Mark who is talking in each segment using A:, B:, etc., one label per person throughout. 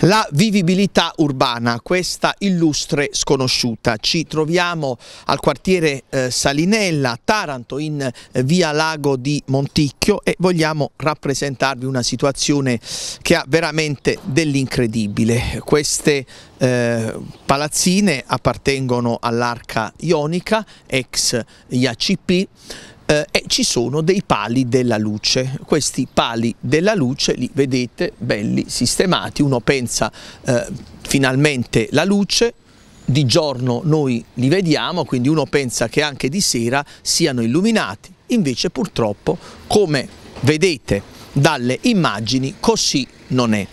A: La vivibilità urbana, questa illustre sconosciuta. Ci troviamo al quartiere eh, Salinella, Taranto, in eh, via Lago di Monticchio e vogliamo rappresentarvi una situazione che ha veramente dell'incredibile. Queste eh, palazzine appartengono all'Arca Ionica, ex IACP, eh, e ci sono dei pali della luce. Questi pali della luce li vedete belli sistemati, uno pensa eh, finalmente la luce, di giorno noi li vediamo, quindi uno pensa che anche di sera siano illuminati, invece purtroppo come vedete dalle immagini così non è.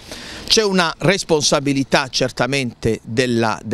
A: C'è una responsabilità certamente dell'arca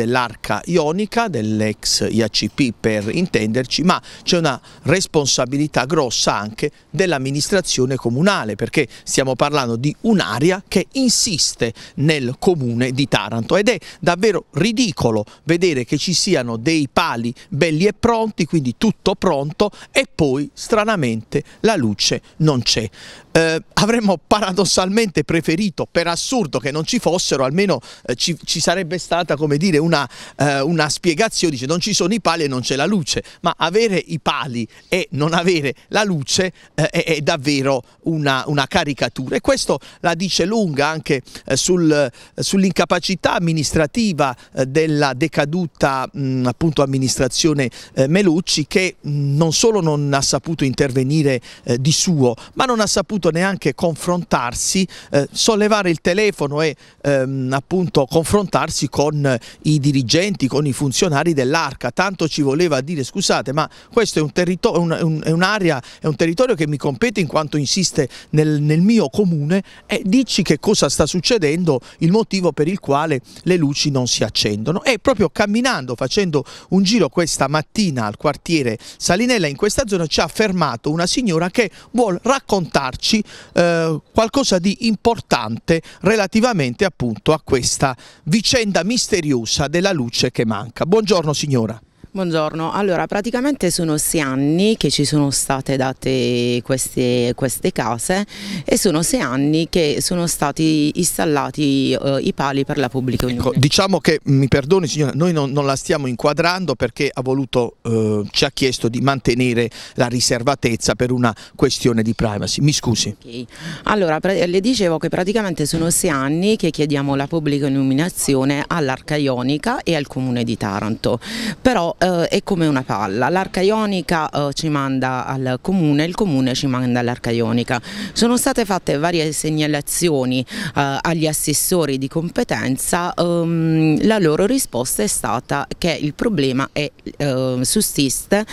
A: dell ionica, dell'ex IACP per intenderci, ma c'è una responsabilità grossa anche dell'amministrazione comunale perché stiamo parlando di un'area che insiste nel comune di Taranto ed è davvero ridicolo vedere che ci siano dei pali belli e pronti, quindi tutto pronto e poi stranamente la luce non c'è. Eh, avremmo paradossalmente preferito per assurdo che non ci fossero, almeno eh, ci, ci, sarebbe stata come dire, una, eh, una spiegazione, dice non ci sono i pali e non c'è la luce, ma avere i pali e non avere la luce eh, è, è, davvero una, una, caricatura e questo la dice lunga anche eh, sul, eh, sull'incapacità amministrativa eh, della decaduta mh, appunto amministrazione Melucci che mh, non solo non ha saputo intervenire di suo, ma non ha saputo neanche confrontarsi, sollevare il telefono, sono e eh, ehm, appunto confrontarsi con eh, i dirigenti, con i funzionari dell'Arca. Tanto ci voleva dire scusate ma questo è un territorio, un, è un'area, è un territorio che mi compete in quanto insiste nel, nel mio comune e dici che cosa sta succedendo, il motivo per il quale le luci non si accendono. E proprio camminando, facendo un giro questa mattina al quartiere Salinella in questa zona ci ha fermato una signora che vuole raccontarci eh, qualcosa di importante relativamente relativamente appunto a questa vicenda misteriosa della luce che manca. Buongiorno signora.
B: Buongiorno, allora praticamente sono sei anni che ci sono state date queste, queste case e sono sei anni che sono stati installati eh, i pali per la pubblica unione.
A: Ecco, diciamo che, mi perdoni signora, noi non, non la stiamo inquadrando perché ha voluto, eh, ci ha chiesto di mantenere la riservatezza per una questione di privacy, mi scusi.
B: Okay. Allora le dicevo che praticamente sono sei anni che chiediamo la pubblica illuminazione all'Arca Ionica e al Comune di Taranto, però eh, è come una palla, l'arca ionica eh, ci manda al comune, il comune ci manda all'arca ionica. Sono state fatte varie segnalazioni eh, agli assessori di competenza, ehm, la loro risposta è stata che il problema è, eh, sussiste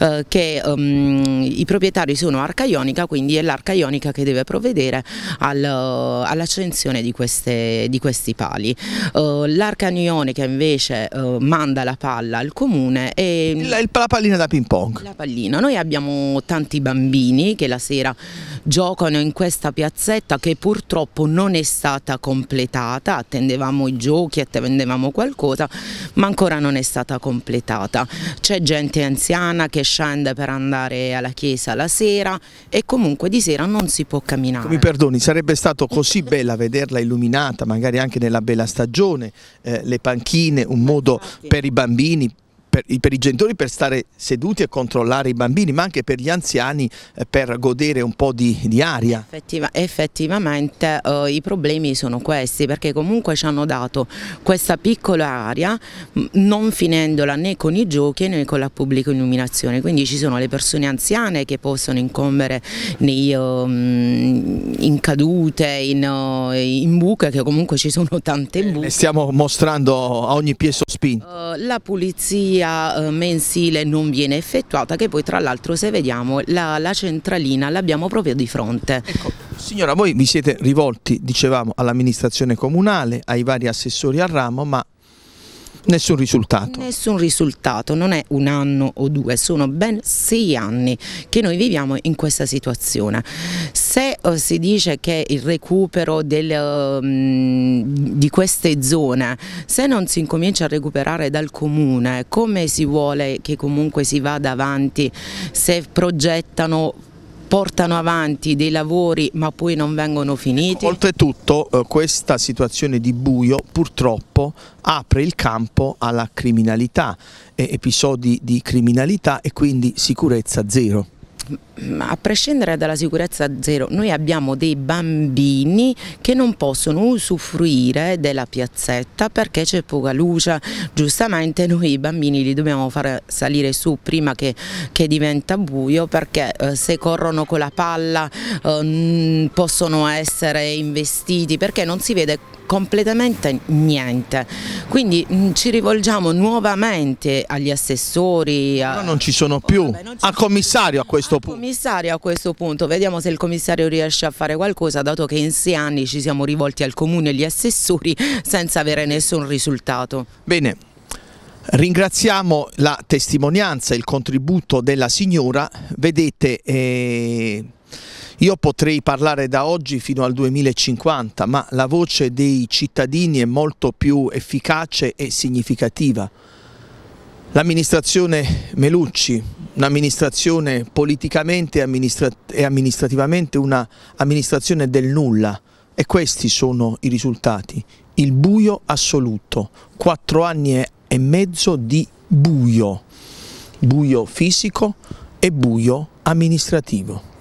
B: eh, che ehm, i proprietari sono arca ionica, quindi è l'arca ionica che deve provvedere al, eh, all'accensione di, di, questi pali. l'arca ionica invece manda la palla al comune pallone. E la, la pallina da ping pong. La pallina. Noi abbiamo tanti bambini che la sera giocano in questa piazzetta che purtroppo non è stata completata, attendevamo i giochi, attendevamo qualcosa, ma ancora non è stata completata. C'è gente anziana che scende per andare alla chiesa la sera e comunque di sera non si può camminare.
A: Mi perdoni, sarebbe stato così bella vederla illuminata, magari anche nella bella stagione, eh, le panchine, un modo per i bambini, per, per, i genitori per stare seduti e controllare i bambini, ma anche per gli anziani eh, per godere un po' di, di aria.
B: Effettiva, effettivamente eh, i problemi sono questi, perché comunque ci hanno dato questa piccola area, non finendola né con i giochi né con la pubblica illuminazione, quindi ci sono le persone anziane che possono incombere nei, um, in cadute, in, eh, in buche, che comunque ci sono tante eh, buche.
A: Le stiamo mostrando a ogni piede spinto?
B: Eh, la pulizia eh, mensile non viene effettuata che poi tra l'altro se vediamo la, la centralina l'abbiamo proprio di fronte. Ecco.
A: Signora, voi vi siete rivolti, dicevamo, all'amministrazione comunale, ai vari assessori al ramo, ma Nessun risultato? Nessun risultato, non è un anno o due, sono ben sei
B: anni che noi viviamo in questa situazione. Se uh, si dice che il recupero del, um, di queste zone, se non si incomincia a recuperare dal comune, come si vuole che comunque si vada avanti, se progettano portano avanti dei lavori ma poi non vengono finiti?
A: Ecco, oltretutto eh, questa situazione di buio purtroppo apre il campo alla criminalità, episodi di criminalità e quindi sicurezza zero
B: a prescindere dalla sicurezza zero, noi abbiamo dei bambini che non possono usufruire della piazzetta perché c'è poca luce, giustamente noi i bambini li dobbiamo far salire su prima che, che diventa buio perché eh, se corrono con la palla eh, mm, possono essere investiti perché non si vede completamente niente. Quindi mh, mm, ci rivolgiamo nuovamente agli assessori. A... non ci sono più, vabbè, ci al commissario
A: più. a questo punto
B: commissario a questo punto, vediamo se il commissario riesce a fare qualcosa, dato che in sei anni ci siamo rivolti al comune e agli assessori senza avere nessun risultato.
A: Bene, ringraziamo la testimonianza e il contributo della signora, vedete... Eh... Io potrei parlare da oggi fino al 2050, ma la voce dei cittadini è molto più efficace e significativa. L'amministrazione Melucci, un'amministrazione politicamente e amministrativamente un'amministrazione del nulla e questi sono i risultati, il buio assoluto, quattro anni e mezzo di buio, buio fisico e buio amministrativo.